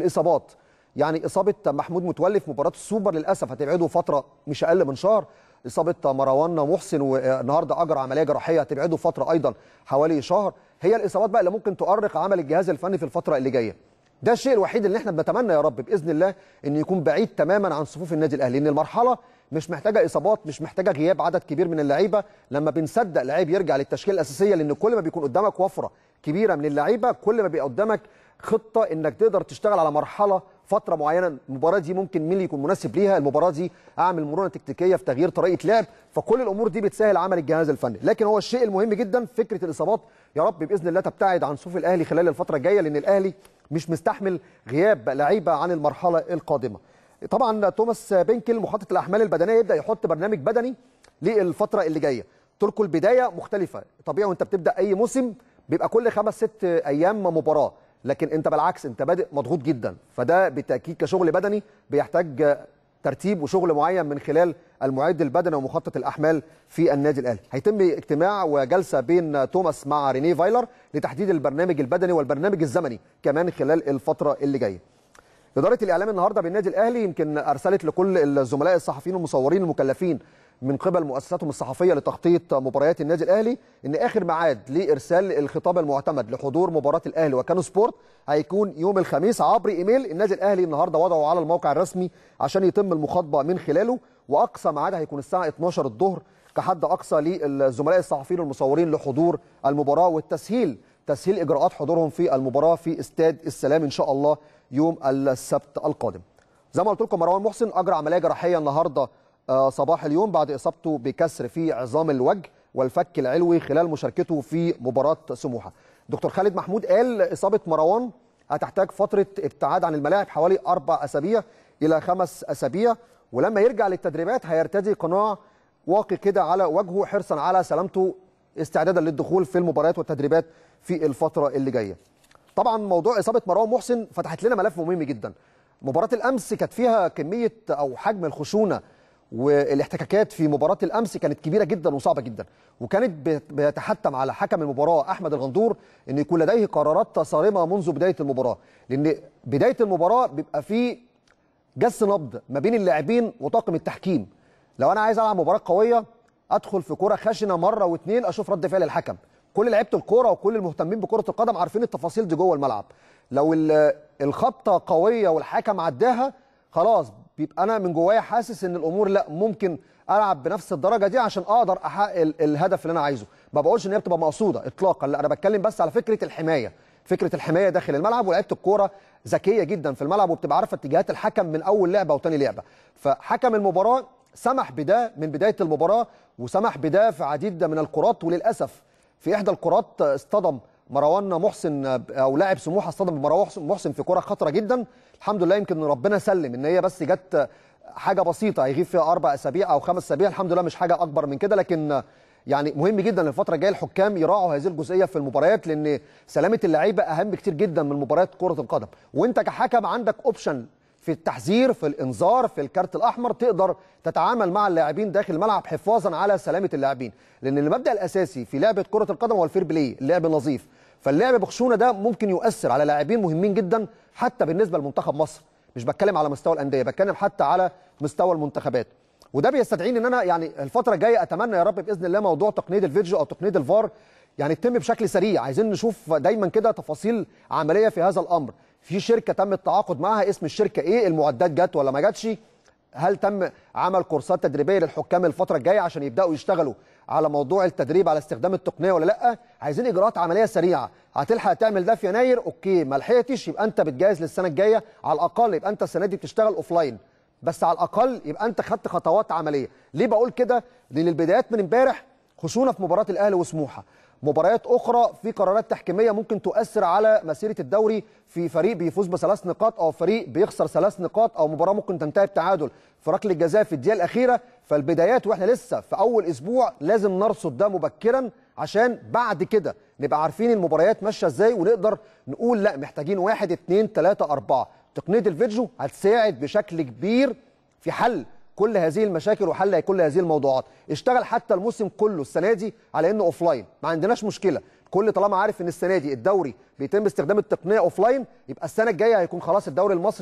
الاصابات يعني اصابه محمود متولي في مباراه السوبر للاسف هتبعده فتره مش اقل من شهر اصابه مروان محسن والنهارده اجرى عمليه جراحيه هتبعده فتره ايضا حوالي شهر هي الاصابات بقى اللي ممكن تؤرق عمل الجهاز الفني في الفتره اللي جايه ده الشيء الوحيد اللي احنا بنتمنى يا رب باذن الله ان يكون بعيد تماما عن صفوف النادي الاهلي ان المرحله مش محتاجه اصابات مش محتاجه غياب عدد كبير من اللعيبه لما بنصدق لعيب يرجع للتشكيله الاساسيه لان كل ما بيكون قدامك وفره كبيره من اللعيبه كل ما بيبقى قدامك خطه انك تقدر تشتغل على مرحله فتره معينه المباراه دي ممكن مين يكون مناسب ليها المباراه دي اعمل مرونه تكتيكيه في تغيير طريقه لعب فكل الامور دي بتسهل عمل الجهاز الفني لكن هو الشيء المهم جدا فكره الاصابات يا رب باذن الله تبتعد عن صفوف الاهلي خلال الفتره الجايه لان الاهلي مش مستحمل غياب لعيبه عن المرحله القادمه طبعا توماس بينكل محطه الاحمال البدنيه يبدا يحط برنامج بدني للفتره اللي جايه تركوا البدايه مختلفه طبيعي وانت بتبدا اي موسم بيبقى كل خمس ست ايام مباراه لكن انت بالعكس انت بادئ مضغوط جدا فده بالتاكيد كشغل بدني بيحتاج ترتيب وشغل معين من خلال المعد البدني ومخطط الاحمال في النادي الاهلي هيتم اجتماع وجلسه بين توماس مع رينيه فايلر لتحديد البرنامج البدني والبرنامج الزمني كمان خلال الفتره اللي جايه اداره الاعلام النهارده بالنادي الاهلي يمكن ارسلت لكل الزملاء الصحفيين والمصورين المكلفين من قبل مؤسساتهم الصحفيه لتغطيه مباريات النادي الاهلي ان اخر ميعاد لارسال الخطاب المعتمد لحضور مباراه الاهلي وكانو سبورت هيكون يوم الخميس عبر ايميل النادي الاهلي النهارده وضعه على الموقع الرسمي عشان يتم المخاطبه من خلاله واقصى ميعاد هيكون الساعه 12 الظهر كحد اقصى للزملاء الصحفيين والمصورين لحضور المباراه والتسهيل تسهيل اجراءات حضورهم في المباراه في استاد السلام ان شاء الله يوم السبت القادم زي ما قلت لكم مروان محسن اجرى عمليه جراحيه النهارده آه، صباح اليوم بعد إصابته بكسر في عظام الوجه والفك العلوي خلال مشاركته في مباراة سموحة دكتور خالد محمود قال إصابة مروان هتحتاج فترة ابتعاد عن الملاعب حوالي أربع أسابيع إلى خمس أسابيع ولما يرجع للتدريبات هيرتدي قناع واقي كده على وجهه حرصا على سلامته استعدادا للدخول في المباريات والتدريبات في الفترة اللي جاية طبعا موضوع إصابة مروان محسن فتحت لنا ملف مهم جدا مباراة الأمس كانت فيها كمية أو حجم الخشونة والاحتكاكات في مباراه الامس كانت كبيره جدا وصعبه جدا وكانت بيتحتم على حكم المباراه احمد الغندور ان يكون لديه قرارات صارمه منذ بدايه المباراه لان بدايه المباراه بيبقى فيه جس نبض ما بين اللاعبين وطاقم التحكيم لو انا عايز العب مباراه قويه ادخل في كره خشنه مره واثنين اشوف رد فعل الحكم كل لعيبه الكوره وكل المهتمين بكره القدم عارفين التفاصيل دي جوه الملعب لو الخبطه قويه والحكم عداها خلاص يبقى انا من جوايا حاسس ان الامور لا ممكن العب بنفس الدرجه دي عشان اقدر احقق الهدف اللي انا عايزه ما بقولش ان هي بتبقى مقصوده اطلاقا لا انا بتكلم بس على فكره الحمايه فكره الحمايه داخل الملعب ولعيبه الكوره ذكيه جدا في الملعب وبتبقى عارفه اتجاهات الحكم من اول لعبه وتاني لعبه فحكم المباراه سمح بده من بدايه المباراه وسمح بده في عديد من الكرات وللاسف في احدى الكرات اصطدم مروان محسن او لاعب سموحه اصطدم بمروان محسن في كره خطره جدا الحمد لله يمكن ربنا سلم ان هي بس جت حاجه بسيطه هيغيب فيها اربع اسابيع او خمس اسابيع الحمد لله مش حاجه اكبر من كده لكن يعني مهم جدا الفتره الجايه الحكام يراعوا هذه الجزئيه في المباريات لان سلامه اللعيبه اهم كتير جدا من مباريات كره القدم وانت كحكم عندك اوبشن في التحذير في الانذار في الكارت الاحمر تقدر تتعامل مع اللاعبين داخل الملعب حفاظا على سلامه اللاعبين لان المبدا الاساسي في لعبه كره القدم هو الفير بلاي اللعب النظيف فاللعب بخشونه ده ممكن يؤثر على لاعبين مهمين جدا حتى بالنسبه لمنتخب مصر مش بتكلم على مستوى الانديه بتكلم حتى على مستوى المنتخبات وده بيستدعيني ان انا يعني الفتره الجايه اتمنى يا رب باذن الله موضوع تقنيه الفيديو او تقنيه الفار يعني تتم بشكل سريع عايزين نشوف دايما كده تفاصيل عمليه في هذا الامر في شركه تم التعاقد معها اسم الشركه ايه المعدات جت ولا ما جاتش هل تم عمل كورسات تدريبيه للحكام الفتره الجايه عشان يبداوا يشتغلوا على موضوع التدريب على استخدام التقنيه ولا لا عايزين اجراءات عمليه سريعه هتلحق تعمل ده في يناير اوكي ما لحقتش يبقى انت بتجهز للسنه الجايه على الاقل يبقى انت السنه دي بتشتغل اوفلاين بس على الاقل يبقى انت خدت خطوات عمليه ليه بقول كده لان البدايات من امبارح خصونا في مباراه الاهلي وسموحه مباريات اخرى في قرارات تحكيميه ممكن تؤثر على مسيره الدوري في فريق بيفوز بثلاث نقاط او فريق بيخسر ثلاث نقاط او مباراه ممكن تنتهي بتعادل في ركله الجزاء في الدقيقه الاخيره فالبدايات واحنا لسه في اول اسبوع لازم نرصد ده مبكرا عشان بعد كده نبقى عارفين المباريات ماشيه ازاي ونقدر نقول لا محتاجين واحد اثنين ثلاثه اربعه تقنيه الفيديو هتساعد بشكل كبير في حل كل هذه المشاكل وحل كل هذه الموضوعات اشتغل حتى الموسم كله السنه دي على انه اوف لاين ما عندناش مشكله كل طالما عارف ان السنه دي الدوري بيتم استخدام التقنيه اوف لاين يبقى السنه الجايه هيكون خلاص الدوري المصري